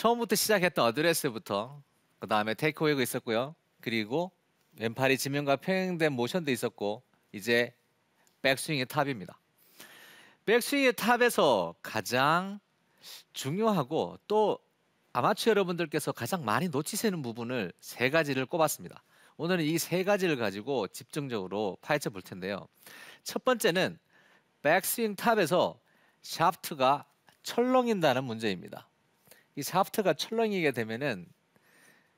처음부터 시작했던 어드레스부터 그 다음에 테이크웨이가 있었고요. 그리고 왼팔이 지면과 평행된 모션도 있었고 이제 백스윙의 탑입니다. 백스윙의 탑에서 가장 중요하고 또 아마추어 여러분들께서 가장 많이 놓치시는 부분을 세 가지를 꼽았습니다. 오늘은 이 세 가지를 가지고 집중적으로 파헤쳐 볼 텐데요. 첫 번째는 백스윙 탑에서 샤프트가 철렁인다는 문제입니다. 이 샤프트가 철렁이게 되면은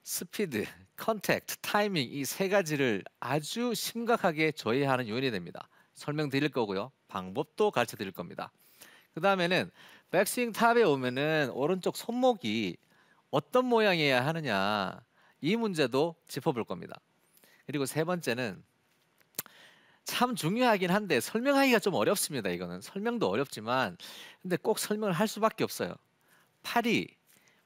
스피드, 컨택트, 타이밍 이 세 가지를 아주 심각하게 저해하는 요인이 됩니다. 설명드릴 거고요. 방법도 가르쳐 드릴 겁니다. 그 다음에는 백스윙 탑에 오면은 오른쪽 손목이 어떤 모양이어야 하느냐 이 문제도 짚어볼 겁니다. 그리고 세 번째는 참 중요하긴 한데 설명하기가 좀 어렵습니다. 이거는 설명도 어렵지만 근데 꼭 설명을 할 수밖에 없어요. 팔이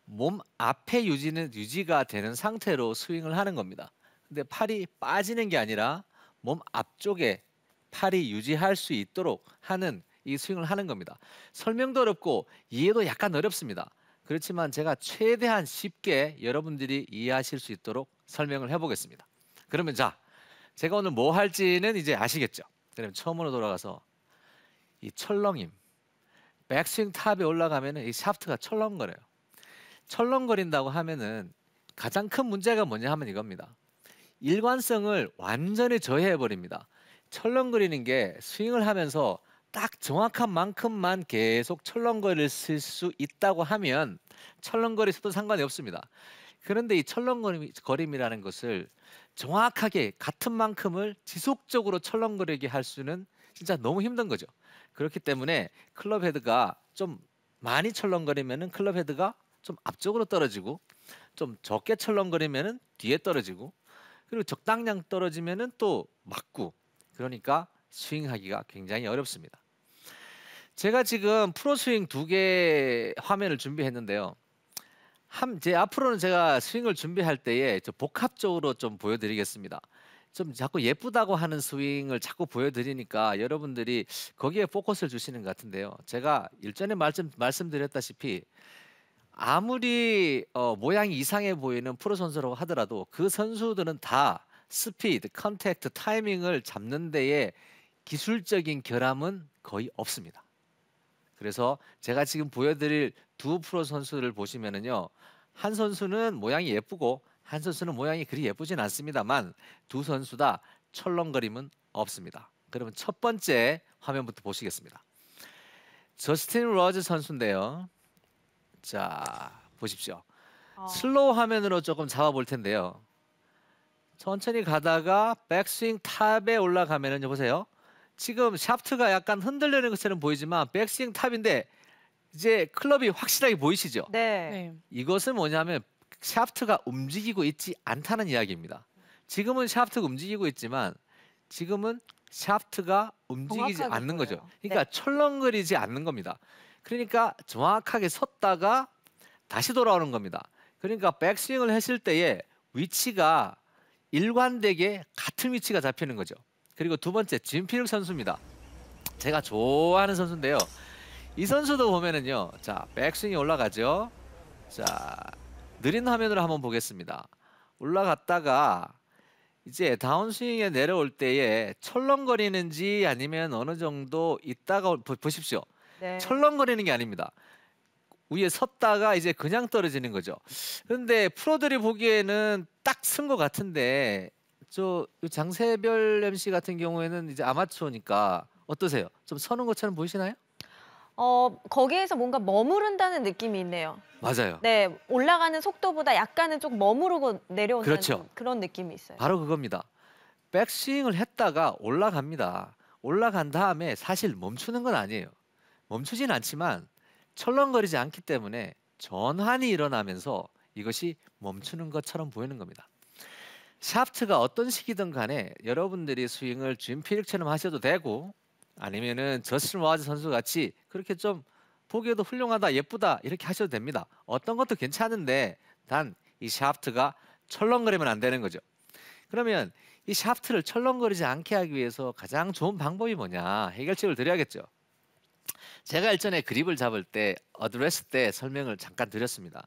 몸 앞에 유지는 유지가 되는 상태로 스윙을 하는 겁니다. 근데 팔이 빠지는 게 아니라 몸 앞쪽에 팔이 유지할 수 있도록 하는 이 스윙을 하는 겁니다. 설명도 어렵고 이해도 약간 어렵습니다. 그렇지만 제가 최대한 쉽게 여러분들이 이해하실 수 있도록 설명을 해보겠습니다. 그러면 자, 제가 오늘 뭐 할지는 이제 아시겠죠? 그럼 처음으로 돌아가서 이 철렁임, 백스윙 탑에 올라가면 이 샤프트가 철렁거려요. 철렁거린다고 하면은 가장 큰 문제가 뭐냐 하면 이겁니다. 일관성을 완전히 저해해 버립니다. 철렁거리는 게 스윙을 하면서 딱 정확한 만큼만 계속 철렁거릴 수 있다고 하면 철렁거리서도 상관이 없습니다. 그런데 이 철렁거림이라는 것을 정확하게 같은 만큼을 지속적으로 철렁거리게 할 수는 진짜 너무 힘든 거죠. 그렇기 때문에 클럽 헤드가 좀 많이 철렁거리면은 클럽 헤드가 좀 앞쪽으로 떨어지고 좀 적게 철렁거리면은 뒤에 떨어지고 그리고 적당량 떨어지면은 또 맞고 그러니까 스윙하기가 굉장히 어렵습니다. 제가 지금 프로 스윙 두 개 화면을 준비했는데요. 한, 제 앞으로는 제가 스윙을 준비할 때에 좀 복합적으로 좀 보여드리겠습니다. 좀 자꾸 예쁘다고 하는 스윙을 자꾸 보여드리니까 여러분들이 거기에 포커스를 주시는 것 같은데요. 제가 일전에 말씀, 말씀드렸다시피 아무리 어, 모양이 이상해 보이는 프로 선수라고 하더라도 그 선수들은 다 스피드, 컨택트, 타이밍을 잡는 데에 기술적인 결함은 거의 없습니다. 그래서 제가 지금 보여드릴 두 프로 선수를 보시면은요. 한 선수는 모양이 예쁘고 한 선수는 모양이 그리 예쁘진 않습니다만 두 선수 다 철렁거림은 없습니다. 그러면 첫 번째 화면부터 보시겠습니다. 저스틴 로즈 선수인데요. 자, 보십시오. 어. 슬로우 화면으로 조금 잡아볼 텐데요. 천천히 가다가 백스윙 탑에 올라가면은 보세요. 지금 샤프트가 약간 흔들리는 것처럼 보이지만 백스윙 탑인데 이제 클럽이 확실하게 보이시죠? 네. 네. 이것은 뭐냐면 샤프트가 움직이고 있지 않다는 이야기입니다. 지금은 샤프트가 움직이고 있지만 지금은 샤프트가 움직이지 않는 거예요. 거죠. 그러니까 네. 철렁거리지 않는 겁니다. 그러니까 정확하게 섰다가 다시 돌아오는 겁니다. 그러니까 백스윙을 했을 때에 위치가 일관되게 같은 위치가 잡히는 거죠. 그리고 두 번째 진필 선수입니다. 제가 좋아하는 선수인데요. 이 선수도 보면은요. 자, 백스윙이 올라가죠. 자, 느린 화면으로 한번 보겠습니다. 올라갔다가 이제 다운스윙에 내려올 때에 철렁거리는지 아니면 어느 정도 있다가 보십시오. 네. 철렁거리는 게 아닙니다. 위에 섰다가 이제 그냥 떨어지는 거죠. 그런데 프로들이 보기에는 딱쓴것 같은데 저 장세별 MC 같은 경우에는 이제 아마추어니까 어떠세요? 좀 서는 것처럼 보이시나요? 어, 거기에서 뭔가 머무른다는 느낌이 있네요. 맞아요. 네, 올라가는 속도보다 약간은 좀 머무르고 내려오는 그렇죠. 그런 느낌이 있어요. 바로 그겁니다. 백스윙을 했다가 올라갑니다. 올라간 다음에 사실 멈추는 건 아니에요. 멈추진 않지만 철렁거리지 않기 때문에 전환이 일어나면서 이것이 멈추는 것처럼 보이는 겁니다. 샤프트가 어떤 식이든 간에 여러분들이 스윙을 준피릭처럼 하셔도 되고 아니면은 저스틴 와즈 선수 같이 그렇게 좀 보기에도 훌륭하다 예쁘다 이렇게 하셔도 됩니다. 어떤 것도 괜찮은데 단 이 샤프트가 철렁거리면 안 되는 거죠. 그러면 이 샤프트를 철렁거리지 않게 하기 위해서 가장 좋은 방법이 뭐냐 해결책을 드려야겠죠. 제가 일전에 그립을 잡을 때 어드레스 때 설명을 잠깐 드렸습니다.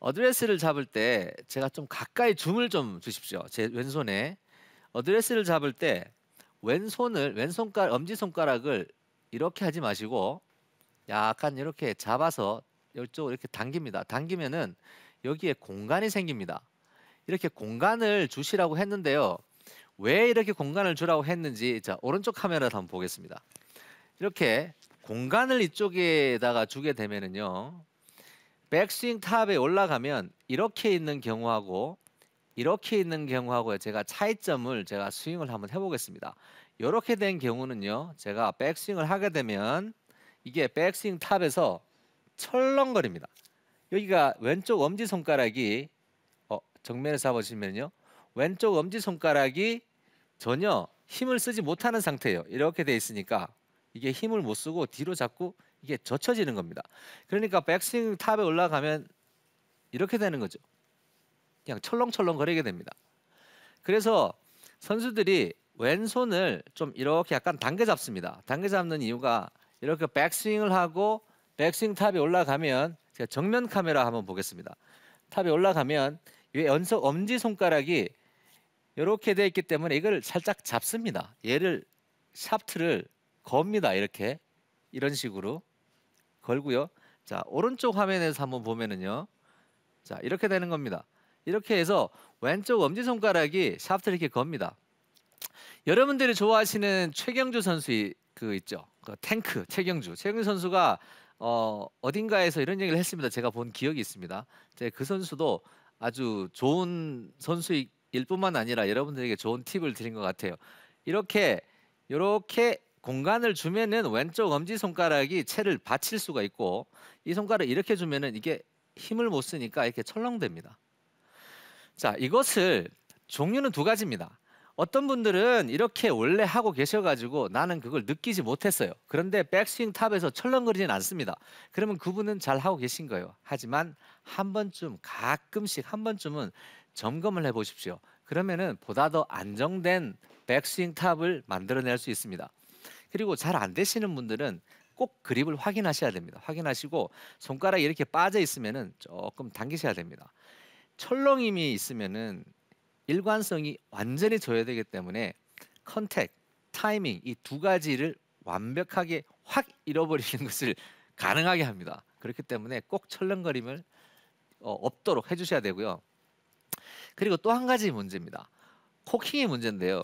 어드레스를 잡을 때 제가 좀 가까이 줌을 좀 주십시오. 제 왼손에 어드레스를 잡을 때 왼손을 왼손가락 엄지 손가락을 이렇게 하지 마시고 약간 이렇게 잡아서 이쪽 이렇게 당깁니다. 당기면은 여기에 공간이 생깁니다. 이렇게 공간을 주시라고 했는데요. 왜 이렇게 공간을 주라고 했는지 자 오른쪽 카메라 한번 보겠습니다. 이렇게 공간을 이쪽에다가 주게 되면은요. 백스윙 탑에 올라가면 이렇게 있는 경우하고 이렇게 있는 경우하고 제가 차이점을 제가 스윙을 한번 해보겠습니다. 이렇게 된 경우는요. 제가 백스윙을 하게 되면 이게 백스윙 탑에서 철렁거립니다. 여기가 왼쪽 엄지손가락이 어, 정면에서 잡으시면요. 왼쪽 엄지손가락이 전혀 힘을 쓰지 못하는 상태예요. 이렇게 돼 있으니까 이게 힘을 못 쓰고 뒤로 잡고 이게 젖혀지는 겁니다. 그러니까 백스윙 탑에 올라가면 이렇게 되는 거죠. 그냥 철렁철렁 거리게 됩니다. 그래서 선수들이 왼손을 좀 이렇게 약간 당겨 잡습니다. 당겨 잡는 이유가 이렇게 백스윙을 하고 백스윙 탑에 올라가면 제가 정면 카메라 한번 보겠습니다. 탑에 올라가면 왼손 엄지 손가락이 이렇게 되어 있기 때문에 이걸 살짝 잡습니다. 얘를 샤프트를 겁니다. 이렇게 이런 식으로 걸고요. 자 오른쪽 화면에서 한번 보면은요. 자 이렇게 되는 겁니다. 이렇게 해서 왼쪽 엄지손가락이 샤프트를 이렇게 겁니다. 여러분들이 좋아하시는 최경주 선수 그 있죠. 그 탱크 최경주. 최경주 선수가 어, 어딘가에서 이런 얘기를 했습니다. 제가 본 기억이 있습니다. 제 그 선수도 아주 좋은 선수일 뿐만 아니라 여러분들에게 좋은 팁을 드린 것 같아요. 이렇게 이렇게 공간을 주면은 왼쪽 엄지 손가락이 채를 받칠 수가 있고 이 손가락 이렇게 주면은 이게 힘을 못 쓰니까 이렇게 철렁됩니다. 자, 이것을 종류는 두 가지입니다. 어떤 분들은 이렇게 원래 하고 계셔가지고 나는 그걸 느끼지 못했어요. 그런데 백스윙 탑에서 철렁거리진 않습니다. 그러면 그분은 잘 하고 계신 거예요. 하지만 한 번쯤 가끔씩 한 번쯤은 점검을 해보십시오. 그러면은 보다 더 안정된 백스윙 탑을 만들어낼 수 있습니다. 그리고 잘 안 되시는 분들은 꼭 그립을 확인하셔야 됩니다. 확인하시고 손가락이 이렇게 빠져 있으면은 조금 당기셔야 됩니다. 철렁임이 있으면은 일관성이 완전히 줘야 되기 때문에 컨택, 타이밍 이 두 가지를 완벽하게 확 잃어버리는 것을 가능하게 합니다. 그렇기 때문에 꼭 철렁거림을 어, 없도록 해주셔야 되고요. 그리고 또 한 가지 문제입니다. 코킹의 문제인데요.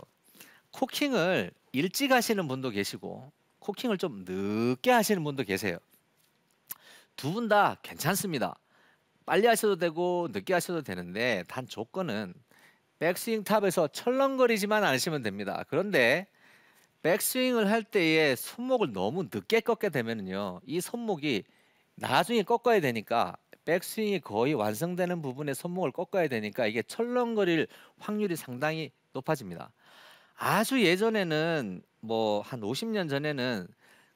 코킹을 일찍 하시는 분도 계시고 코킹을 좀 늦게 하시는 분도 계세요. 두 분 다 괜찮습니다. 빨리 하셔도 되고 늦게 하셔도 되는데 단 조건은 백스윙 탑에서 철렁거리지만 않으시면 됩니다. 그런데 백스윙을 할 때에 손목을 너무 늦게 꺾게 되면요. 이 손목이 나중에 꺾어야 되니까 백스윙이 거의 완성되는 부분에 손목을 꺾어야 되니까 이게 철렁거릴 확률이 상당히 높아집니다. 아주 예전에는 뭐 한 50년 전에는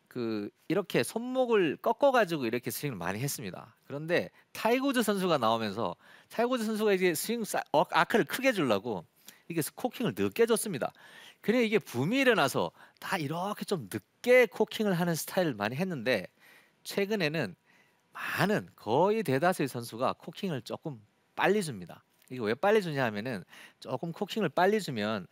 그 이렇게 손목을 꺾어 가지고 이렇게 스윙을 많이 했습니다. 그런데 타이거즈 선수가 나오면서 타이거즈 선수가 이제 스윙 사, 어, 아크를 크게 주려고 이게 코킹을 늦게 줬습니다. 그래 이게 붐이 일어나서 다 이렇게 좀 늦게 코킹을 하는 스타일을 많이 했는데 최근에는 많은 거의 대다수의 선수가 코킹을 조금 빨리 줍니다. 이게왜 빨리 주냐 하면은 조금 코킹을 빨리 주면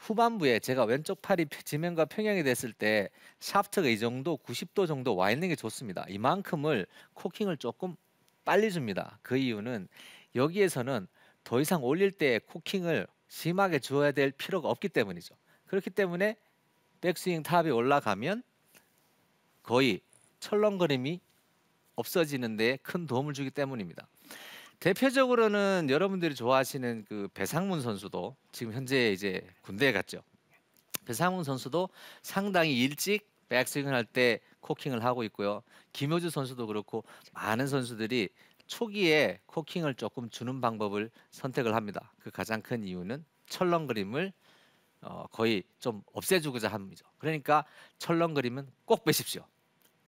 후반부에 제가 왼쪽 팔이 지면과 평행이 됐을 때 샤프트가 이 정도 90도 정도 와 있는 게 좋습니다. 이만큼을 코킹을 조금 빨리 줍니다. 그 이유는 여기에서는 더 이상 올릴 때 코킹을 심하게 줘야 될 필요가 없기 때문이죠. 그렇기 때문에 백스윙 탑이 올라가면 거의 철렁거림이 없어지는데 큰 도움을 주기 때문입니다. 대표적으로는 여러분들이 좋아하시는 그 배상문 선수도 지금 현재 이제 군대에 갔죠. 배상문 선수도 상당히 일찍 백스윙을 할 때 코킹을 하고 있고요. 김효주 선수도 그렇고 많은 선수들이 초기에 코킹을 조금 주는 방법을 선택을 합니다. 그 가장 큰 이유는 철렁그림을 어, 거의 좀 없애주고자 합니다. 그러니까 철렁그림은 꼭 빼십시오.